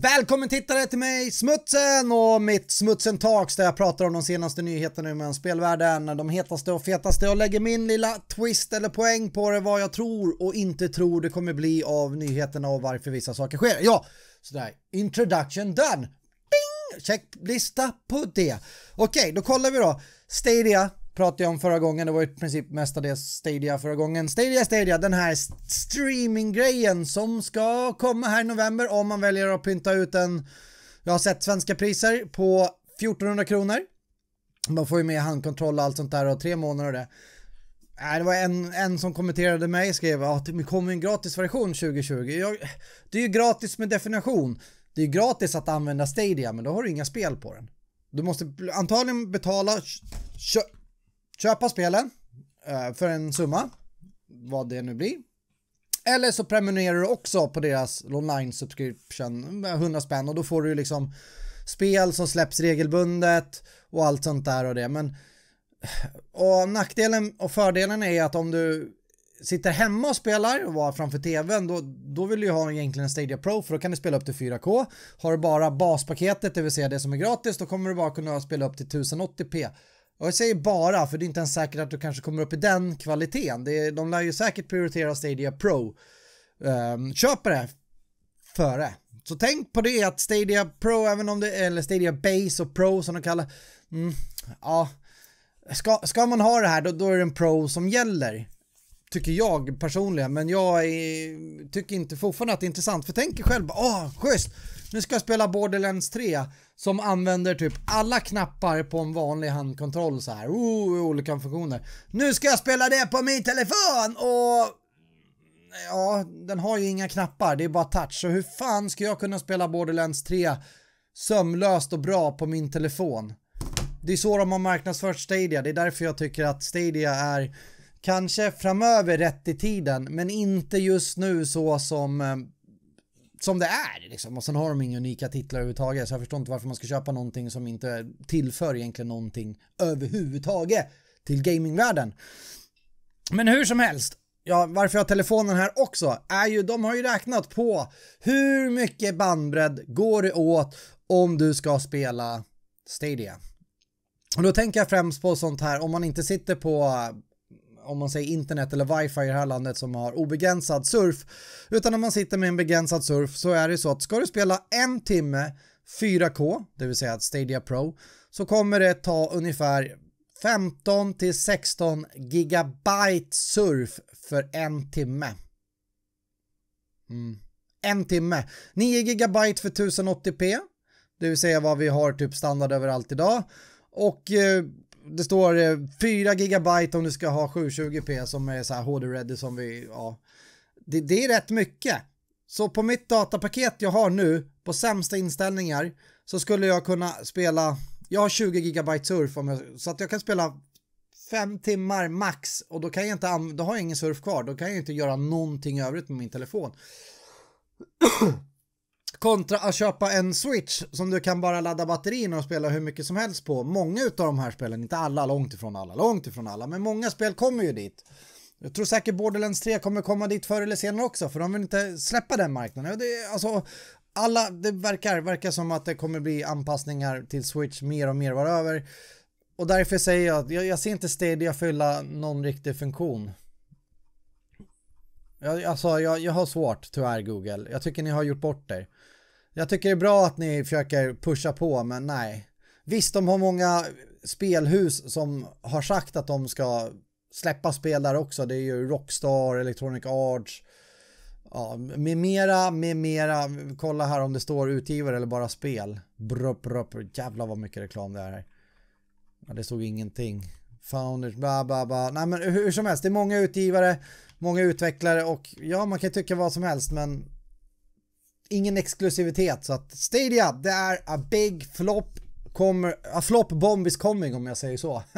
Välkommen tittare till mig Smutsen och mitt Smutsen Talks där jag pratar om de senaste nyheterna i spelvärlden, de hetaste och fetaste och lägger min lilla twist eller poäng på det vad jag tror och inte tror det kommer bli av nyheterna och varför vissa saker sker. Ja, sådär. Introduction done! Bing! Checklista på det. Okej, då kollar vi då. Stadia pratade jag om förra gången, det var i princip mestadels Stadia förra gången. Stadia, Stadia, den här streaminggrejen som ska komma här i november om man väljer att pynta ut en, jag har sett svenska priser på 1400 kronor. Man får ju med handkontroll och allt sånt där och tre månader och det. det var en, en som kommenterade mig och skrev att det kommer en gratis version 2020. Jag, det är ju gratis med definition. Det är ju gratis att använda Stadia men då har du inga spel på den. Du måste antagligen betala köpa spelen eh, för en summa, vad det nu blir. Eller så prenumererar du också på deras online subscription, 100 eh, spänn och då får du liksom spel som släpps regelbundet och allt sånt där och det. Men eh, och nackdelen och fördelen är att om du sitter hemma och spelar och var framför tvn då, då vill du ju ha egentligen en Stadia Pro för då kan du spela upp till 4K. Har du bara baspaketet, det vill säga det som är gratis, då kommer du bara kunna spela upp till 1080p. Och jag säger bara, för det är inte ens säkert att du kanske kommer upp i den kvaliteten. Det är, de lär ju säkert prioritera Stadia Pro. Um, köp det före. Så tänk på det att Stadia Pro, även om det, eller Stadia Base och Pro som de kallar, mm, ja. Ska, ska man ha det här då, då är det en Pro som gäller. Tycker jag personligen, men jag är, tycker inte fortfarande att det är intressant. För tänk er själv, åh, oh, schysst! nu ska jag spela Borderlands 3 som använder typ alla knappar på en vanlig handkontroll så här. Oh, olika funktioner. Nu ska jag spela det på min telefon och ja, den har ju inga knappar, det är bara touch. Så hur fan ska jag kunna spela Borderlands 3 sömlöst och bra på min telefon? Det är så de har marknadsfört Stadia, det är därför jag tycker att Stadia är kanske framöver rätt i tiden, men inte just nu så som eh, som det är. Liksom. Och sen har de inga unika titlar överhuvudtaget så jag förstår inte varför man ska köpa någonting som inte tillför egentligen någonting överhuvudtaget till gamingvärlden. Men hur som helst, ja, varför jag har telefonen här också är ju, de har ju räknat på hur mycket bandbredd går det åt om du ska spela Stadia. Och då tänker jag främst på sånt här om man inte sitter på om man säger internet eller wifi i det här landet som har obegränsad surf. Utan om man sitter med en begränsad surf så är det så att ska du spela en timme 4K, det vill säga Stadia Pro, så kommer det ta ungefär 15 till 16 gigabyte surf för en timme. Mm. En timme. 9 gigabyte för 1080p, det vill säga vad vi har typ standard överallt idag. Och eh, det står 4 eh, gigabyte om du ska ha 720p som är så här HD-ready som vi, ja. Det, det är rätt mycket. Så på mitt datapaket jag har nu, på sämsta inställningar, så skulle jag kunna spela, jag har 20 gigabyte surf om jag, så att jag kan spela 5 timmar max och då kan jag inte då har jag ingen surf kvar, då kan jag inte göra någonting övrigt med min telefon. Kontra att köpa en switch som du kan bara ladda batterierna och spela hur mycket som helst på. Många utav de här spelen, inte alla, långt ifrån alla, långt ifrån alla, men många spel kommer ju dit. Jag tror säkert Borderlands 3 kommer komma dit förr eller senare också, för de vill inte släppa den marknaden. Det, alltså, alla, det verkar, verkar som att det kommer bli anpassningar till Switch mer och mer varöver. Och därför säger jag att jag, jag ser inte Stadia fylla någon riktig funktion. Jag, alltså, jag, jag har svårt tyvärr Google. Jag tycker ni har gjort bort er. Jag tycker det är bra att ni försöker pusha på, men nej. Visst, de har många spelhus som har sagt att de ska släppa spel där också. Det är ju Rockstar, Electronic Arts, ja, med mera, med mera. Kolla här om det står utgivare eller bara spel. Brup, brup, jävlar vad mycket reklam det är här. Ja, det stod ingenting. Founders, ba, ba, ba. Nej, men hur som helst, det är många utgivare, många utvecklare och ja, man kan tycka vad som helst, men ingen exklusivitet så att Stadia, det är a big flop kommer, a flop bomb is coming om jag säger så.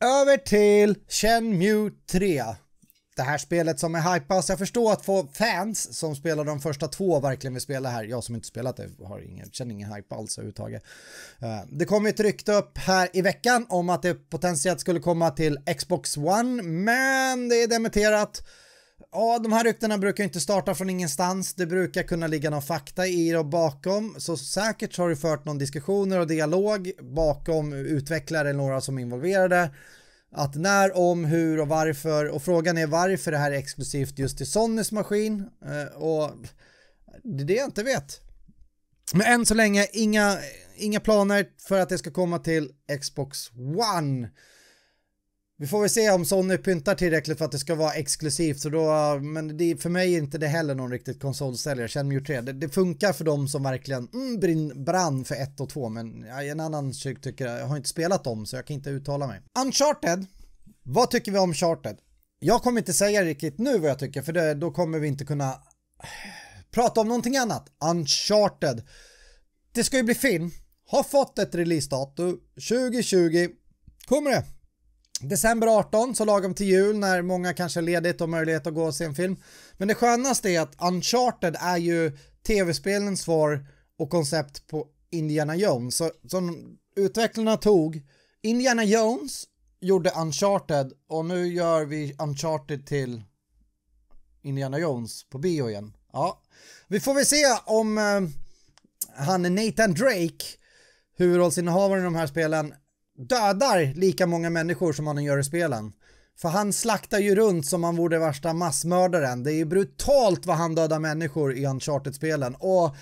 Över till Shenmue 3. Det här spelet som är hypas, jag förstår att få fans som spelar de första två verkligen vill spela här. Jag som inte spelat det har ingen, känner ingen hype alls överhuvudtaget. Eh, det kom ett rykte upp här i veckan om att det potentiellt skulle komma till Xbox One, men det är dementerat. Ja, de här ryktena brukar inte starta från ingenstans. Det brukar kunna ligga någon fakta i det bakom. Så säkert har du fört någon diskussioner och dialog bakom utvecklare eller några som är involverade. Att när, om, hur och varför. Och frågan är varför det här är exklusivt just till Sonys maskin. Eh, och det är det jag inte vet. Men än så länge inga, inga planer för att det ska komma till Xbox One. Vi får väl se om Sony pyntar tillräckligt för att det ska vara exklusivt. Så då, men det, för mig är inte det heller någon riktigt konsolsäljare. Känn mig 3. Det, det, funkar för dem som verkligen mm, brann för 1 och 2. Men en annan tycker jag, jag har inte spelat dem så jag kan inte uttala mig. Uncharted. Vad tycker vi om Uncharted? Jag kommer inte säga riktigt nu vad jag tycker för det, då kommer vi inte kunna prata om någonting annat. Uncharted. Det ska ju bli film. Har fått ett releasedatum 2020. Kommer det? December 18, så lagom till jul när många kanske är ledigt och möjlighet att gå och se en film. Men det skönaste är att Uncharted är ju tv-spelens svar och koncept på Indiana Jones. Så, som utvecklarna tog Indiana Jones gjorde Uncharted och nu gör vi Uncharted till Indiana Jones på bio igen. Ja, vi får väl se om eh, han Nathan Drake, huvudrollsinnehavaren i de här spelen, dödar lika många människor som han gör i spelen. För han slaktar ju runt som han vore värsta massmördaren. Det är ju brutalt vad han dödar människor i Uncharted-spelen. Och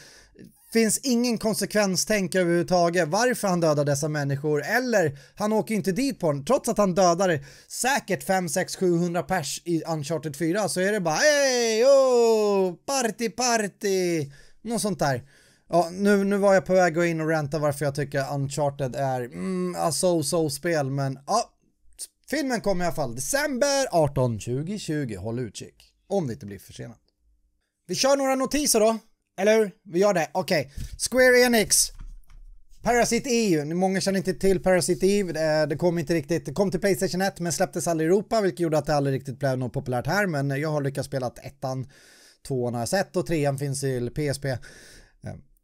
finns ingen konsekvenstänk överhuvudtaget varför han dödar dessa människor eller han åker inte dit på den. Trots att han dödar säkert 5, 6, 700 pers i Uncharted 4 så är det bara hej, oh, party, party, något sånt där. Ja, nu, nu var jag på väg att gå in och ränta varför jag tycker Uncharted är, mm, so so spel men ja, filmen kommer i alla fall december 18 2020, håll utkik. Om det inte blir försenat. Vi kör några notiser då, eller hur? Vi gör det, okej. Okay. Square Enix. Parasite Eve, många känner inte till Parasite Eve, det kom inte riktigt, det kom till Playstation 1 men släpptes aldrig i Europa vilket gjorde att det aldrig riktigt blev något populärt här men jag har lyckats spela ettan, tvåan har jag sett och trean finns i PSP.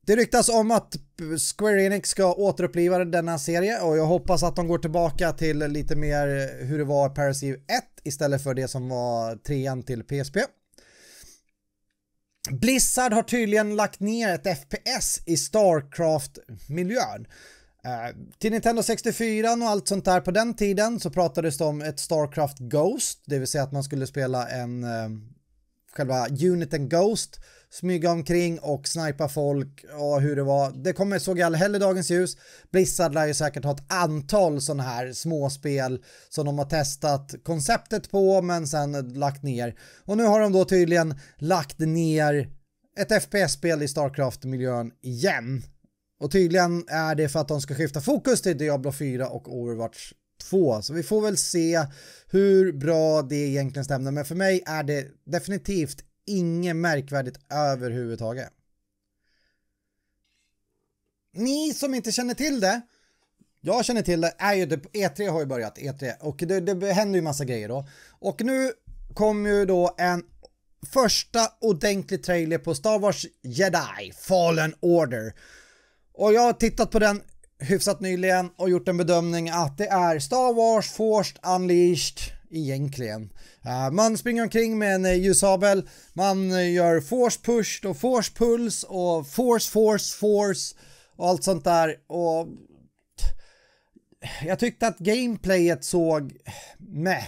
Det ryktas om att Square Enix ska återuppliva denna serie och jag hoppas att de går tillbaka till lite mer hur det var Paris Eve 1 istället för det som var trean till PSP. Blizzard har tydligen lagt ner ett FPS i Starcraft-miljön. Eh, till Nintendo 64 och allt sånt där på den tiden så pratades det om ett Starcraft Ghost, det vill säga att man skulle spela en eh, själva uniten Ghost smyga omkring och snipa folk och hur det var. Det kommer såg jag heller dagens ljus. Blizzard lär ju säkert ha ett antal sådana här småspel som de har testat konceptet på men sen lagt ner. Och nu har de då tydligen lagt ner ett FPS-spel i Starcraft-miljön igen. Och tydligen är det för att de ska skifta fokus till Diablo 4 och Overwatch 2. Så vi får väl se hur bra det egentligen stämmer. Men för mig är det definitivt inget märkvärdigt överhuvudtaget. Ni som inte känner till det, jag känner till det, är ju det, E3 har ju börjat, E3, och det, det händer ju massa grejer då. Och nu kom ju då en första ordentlig trailer på Star Wars Jedi Fallen Order. Och jag har tittat på den hyfsat nyligen och gjort en bedömning att det är Star Wars Forced Unleashed egentligen. Eh, man springer omkring med en eh, ljussabel, man eh, gör force push och force puls och force force force och allt sånt där och jag tyckte att gameplayet såg meh!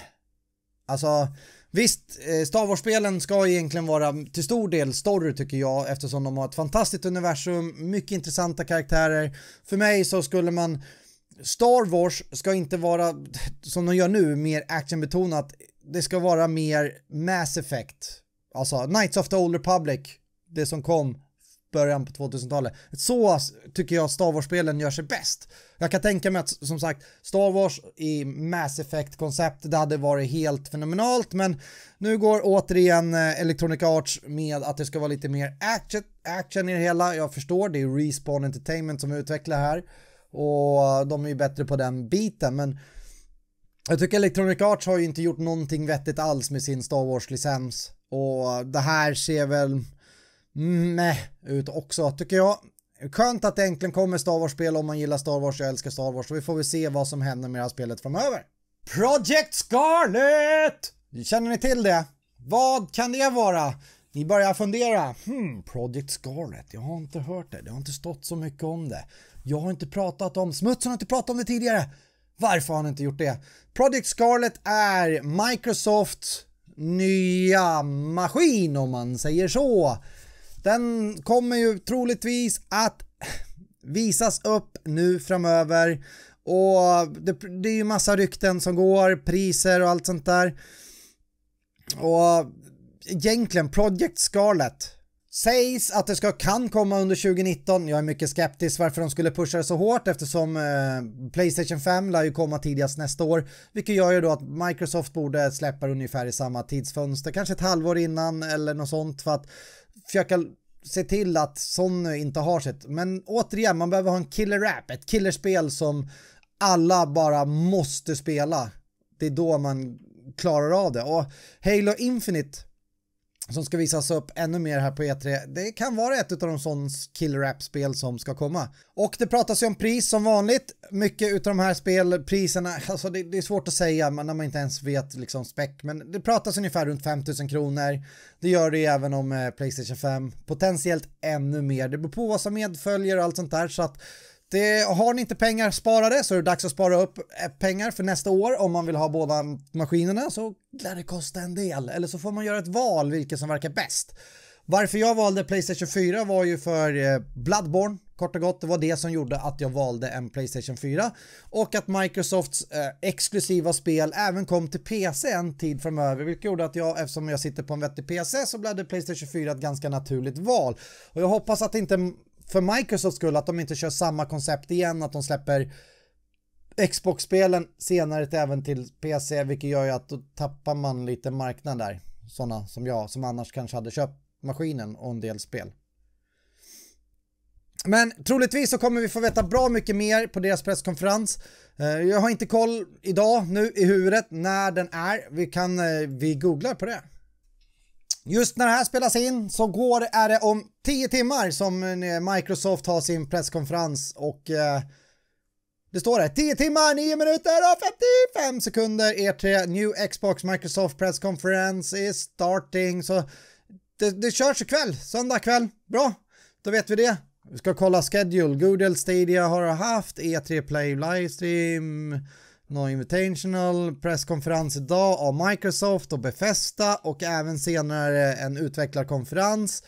Alltså Visst, eh, Star Wars-spelen ska egentligen vara till stor del story tycker jag eftersom de har ett fantastiskt universum, mycket intressanta karaktärer. För mig så skulle man... Star Wars ska inte vara, som de gör nu, mer actionbetonat. Det ska vara mer Mass Effect. Alltså Knights of the Old Republic, det som kom början på 2000-talet. Så tycker jag Star Wars-spelen gör sig bäst. Jag kan tänka mig att som sagt Star Wars i Mass Effect-koncept, det hade varit helt fenomenalt men nu går återigen eh, Electronic Arts med att det ska vara lite mer action, i det hela. Jag förstår, det är Respawn Entertainment som utvecklar här och de är ju bättre på den biten men jag tycker Electronic Arts har ju inte gjort någonting vettigt alls med sin Star Wars-licens och det här ser väl meh ut också tycker jag. Skönt att det äntligen kommer Star Wars-spel om man gillar Star Wars, jag älskar Star Wars så vi får väl se vad som händer med det här spelet framöver. Project Scarlet! Känner ni till det? Vad kan det vara? Ni börjar fundera. Hmm, Project Scarlet, jag har inte hört det. Det har inte stått så mycket om det. Jag har inte pratat om, smutsen har inte pratat om det tidigare. Varför har han inte gjort det? Project Scarlet är Microsofts nya maskin om man säger så. Den kommer ju troligtvis att visas upp nu framöver och det, det är ju massa rykten som går, priser och allt sånt där. Och egentligen, Project Scarlet Sägs att det ska, kan komma under 2019. Jag är mycket skeptisk varför de skulle pusha det så hårt eftersom eh, Playstation 5 lär ju komma tidigast nästa år. Vilket gör ju då att Microsoft borde släppa ungefär i samma tidsfönster. Kanske ett halvår innan eller något sånt för att försöka se till att Sonny inte har sitt. Men återigen, man behöver ha en killer rap, ett killerspel som alla bara måste spela. Det är då man klarar av det. Och Halo Infinite som ska visas upp ännu mer här på E3. Det kan vara ett av de sådana killer app-spel som ska komma. Och det pratas ju om pris som vanligt. Mycket utav de här spelpriserna, alltså det, det är svårt att säga när man inte ens vet liksom spec, men det pratas ungefär runt 5000 kronor. Det gör det ju även om eh, Playstation 5. Potentiellt ännu mer. Det beror på vad som medföljer och allt sånt där så att det, har ni inte pengar sparade så är det dags att spara upp eh, pengar för nästa år om man vill ha båda maskinerna så lär det kosta en del. Eller så får man göra ett val vilket som verkar bäst. Varför jag valde Playstation 4 var ju för eh, Bloodborne Kort och gott, det var det som gjorde att jag valde en Playstation 4 och att Microsofts eh, exklusiva spel även kom till PC en tid framöver, vilket gjorde att jag, eftersom jag sitter på en vettig PC, så blev det Playstation 4 ett ganska naturligt val. Och jag hoppas att inte för Microsofts skull att de inte kör samma koncept igen, att de släpper Xbox-spelen senare även till PC, vilket gör ju att då tappar man lite marknad där. Sådana som jag, som annars kanske hade köpt maskinen och en del spel. Men troligtvis så kommer vi få veta bra mycket mer på deras presskonferens. Eh, jag har inte koll idag nu i huvudet när den är. Vi kan, eh, vi googlar på det. Just när det här spelas in så går är det om 10 timmar som eh, Microsoft har sin presskonferens och eh, det står det 10 timmar, 9 minuter och 55 sekunder E3 New Xbox Microsoft Press Conference is starting. Så det, det körs ikväll, söndag kväll. Bra, då vet vi det. Vi ska kolla schedule. Google Stadia har haft E3 Play Livestream någon Invitational, presskonferens idag av Microsoft och Befesta och även senare en utvecklarkonferens.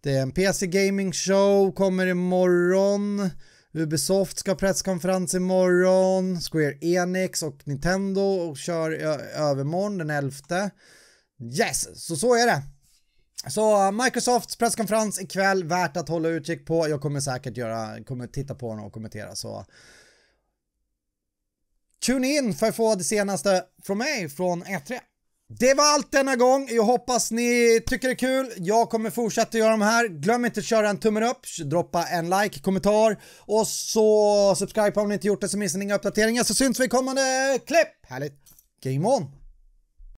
Det är en PC Gaming Show, kommer imorgon. Ubisoft ska ha presskonferens imorgon. Square Enix och Nintendo och kör övermorgon den 11. Yes, så så är det. Så eh, Microsofts presskonferens ikväll, värt att hålla utkik på. Jag kommer säkert göra, kommer titta på den och kommentera så Tune in för att få det senaste från mig från E3. Det var allt denna gång. Jag hoppas ni tycker det är kul. Jag kommer fortsätta göra de här. Glöm inte att köra en tummen upp, droppa en like, kommentar och så subscribe om ni inte gjort det så missar ni inga uppdateringar så syns vi i kommande klipp. Härligt. Game on!